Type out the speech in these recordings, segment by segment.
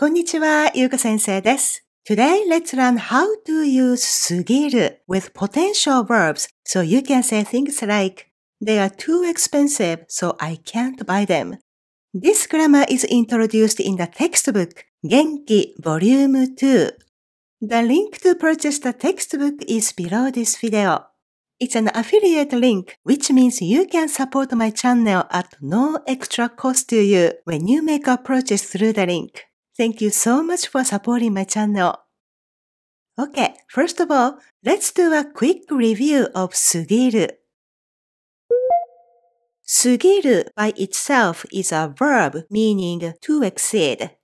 Konnichiwa, let's learn how to use すぎる with potential verbs so you can say things like, they are too expensive, so I can't buy them. This grammar is introduced in the textbook Genki Volume 2. The link to purchase the textbook is below this video. It's an affiliate link, which means you can support my channel at no extra cost to you when you make a purchase through the link. Thank you so much for supporting my channel. Okay, first of all, let's do a quick review of sugiru. Sugiru by itself is a verb meaning to exceed.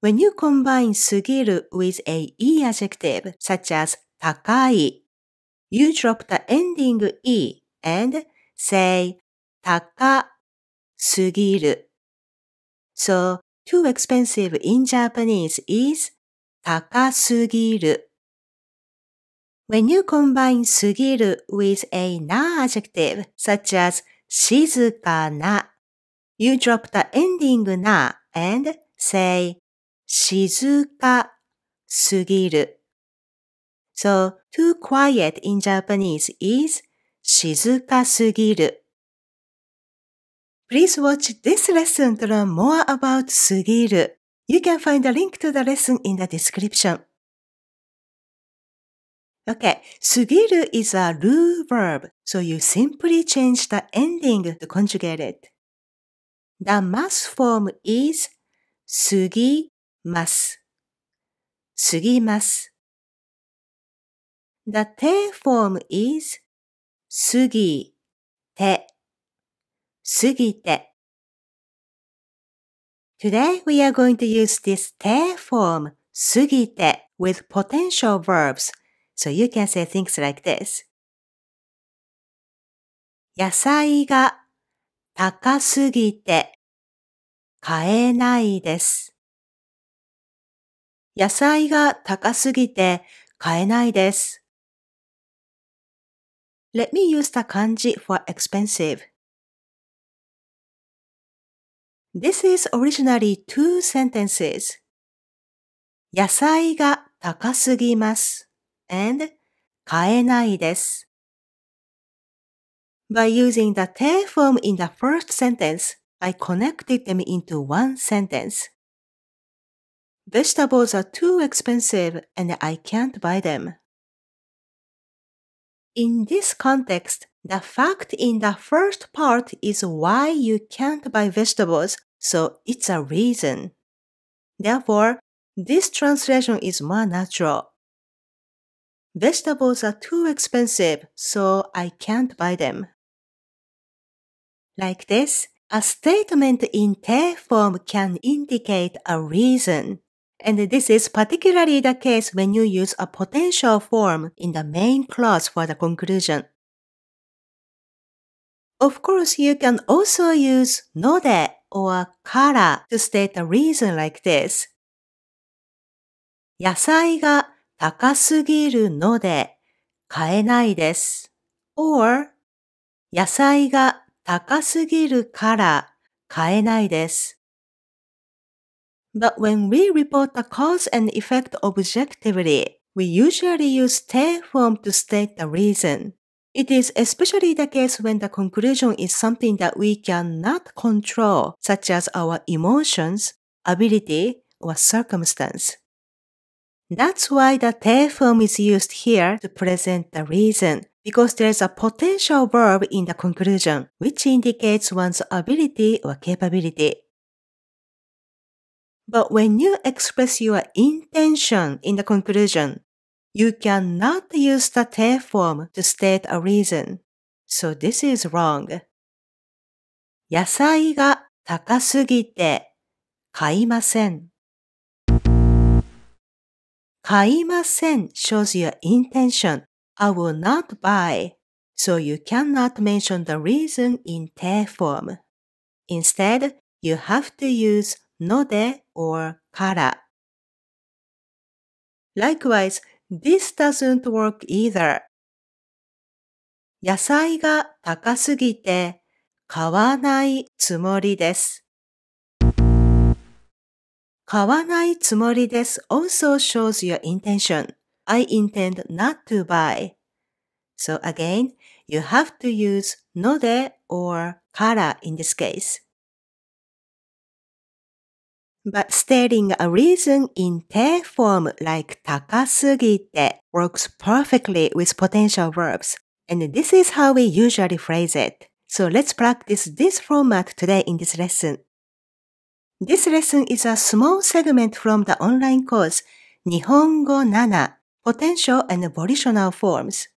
When you combine sugiru with a e adjective such as takai, you drop the ending e and say taka sugiru. So too expensive in Japanese is 高すぎる。When you combine すぎる with a na adjective such as 静かな you drop the ending na and say 静かすぎる。So, too quiet in Japanese is 静かすぎる。Please watch this lesson to learn more about すぎる。You can find the link to the lesson in the description. Okay, s ぎる i s a rule verb, so you simply change the ending to conjugate it. The mas form is すぎます。すぎます。The te form is すぎて。過ぎて。Today we are going to use this 定 form 過ぎて with potential verbs so you can say things like this. 野菜が高すぎて買えないです。野菜が高すぎて買えないです。Let me use the 漢字 for expensive. This is originally two sentences. 野菜が高すぎます and 買えないです。By using the te form in the first sentence, I connected them into one sentence. Vegetables are too expensive and I can't buy them. In this context, the fact in the first part is why you can't buy vegetables so it's a reason. Therefore, this translation is more natural. Vegetables are too expensive, so I can't buy them. Like this, a statement in te form can indicate a reason. And this is particularly the case when you use a potential form in the main clause for the conclusion. Of course, you can also use no de. or color to state a reason like this. 野菜が高すぎるので買えないです。or 野菜が高すぎるから買えないです。But when we report the cause and effect objectively, we usually use t e form to state the reason. It is especially the case when the conclusion is something that we cannot control, such as our emotions, ability, or circumstance. That's why the te form is used here to present the reason, because there's a potential verb in the conclusion, which indicates one's ability or capability. But when you express your intention in the conclusion, you cannot use the te form to state a reason. So this is wrong. 野菜が高すぎて買いません。買いません shows your intention. I will not buy. So you cannot mention the reason in te form. Instead, you have to use no or kara. Likewise, This doesn't work either. 野菜が高すぎて買わないつもりです。買わないつもりです also shows your intention. I intend not to buy. So again, you have to use ので or から in this case. But stating a reason in te form like takasugite works perfectly with potential verbs. And this is how we usually phrase it. So let's practice this format today in this lesson. This lesson is a small segment from the online course Nihongo Nana Potential and Volitional Forms.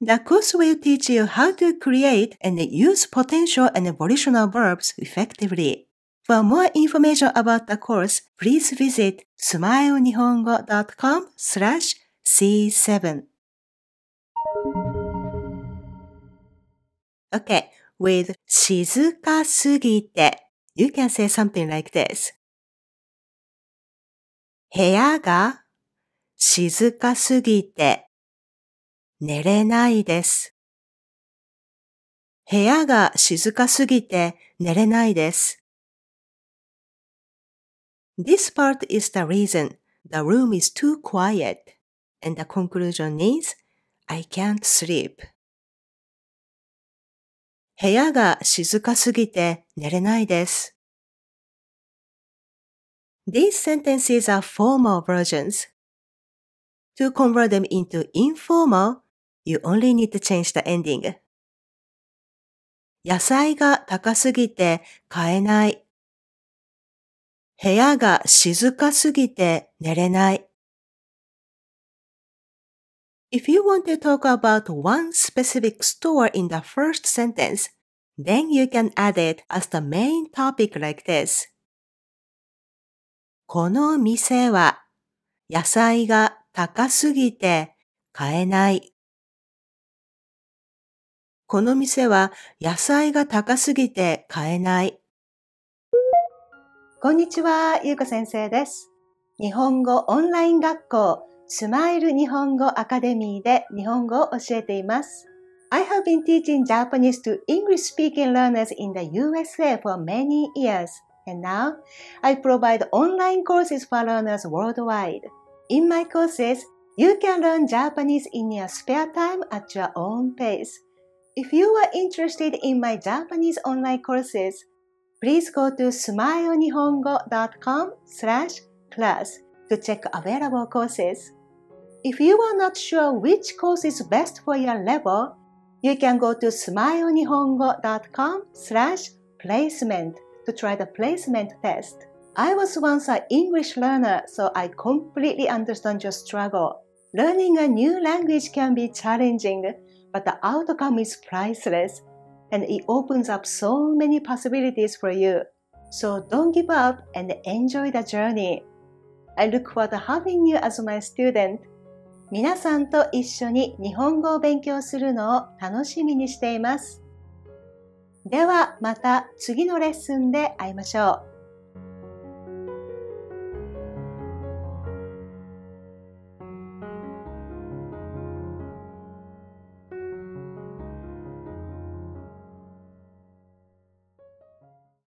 The course will teach you how to create and use potential and volitional verbs effectively. For more information about the course, please visit smilehongo.com n i slash C7. Okay, with 静かすぎて you can say something like this. 部屋が静かすぎて寝れないです。部屋が静かすぎて寝れないです。This part is the reason the room is too quiet. And the conclusion is, I can't sleep. 部屋が静かすぎて寝れないです。These sentences are formal versions. To convert them into informal, you only need to change the ending. 野菜が高すぎて買えない。部屋が静かすぎて寝れない。If you want to talk about one specific store in the first sentence, then you can add it as the main topic like this. この店は野菜が高すぎて買えない。この店は野菜が高すぎて買えない。こんにちは、ゆうこ先生です。日本語オンライン学校、スマイル日本語アカデミーで日本語を教えています。I have been teaching Japanese to English speaking learners in the USA for many years, and now I provide online courses for learners worldwide. In my courses, you can learn Japanese in your spare time at your own pace. If you are interested in my Japanese online courses, please go to smilenihongocom slash class to check available courses. If you are not sure which course is best for your level, you can go to smilenihongocom slash placement to try the placement test. I was once an English learner, so I completely understand your struggle. Learning a new language can be challenging, but the outcome is priceless and it opens up so many possibilities for you. So don't give up and enjoy the journey. I look forward to having you as my student. 皆さんと一緒に日本語を勉強するのを楽しみにしています。ではまた次のレッスンで会いましょう。